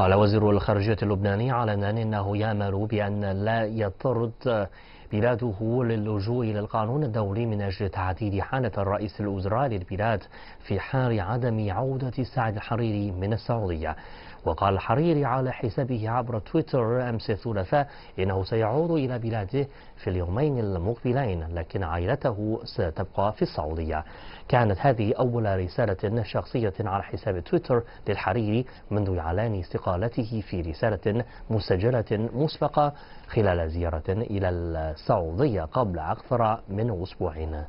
قال وزير الخارجية اللبناني علنا أنه يأمل بأن لا يطرد بلاده للجوء إلى القانون الدولي من أجل تعديل حالة الرئيس الوزراء للبلاد في حال عدم عودة سعد الحريري من السعودية وقال الحريري على حسابه عبر تويتر أمس الثلاثاء إنه سيعود إلى بلاده في اليومين المقبلين لكن عائلته ستبقى في السعودية كانت هذه أول رسالة شخصية على حساب تويتر للحريري منذ إعلان استقالته مقالته في رسالة مسجلة مسبقة خلال زيارة إلى السعودية قبل أكثر من أسبوعين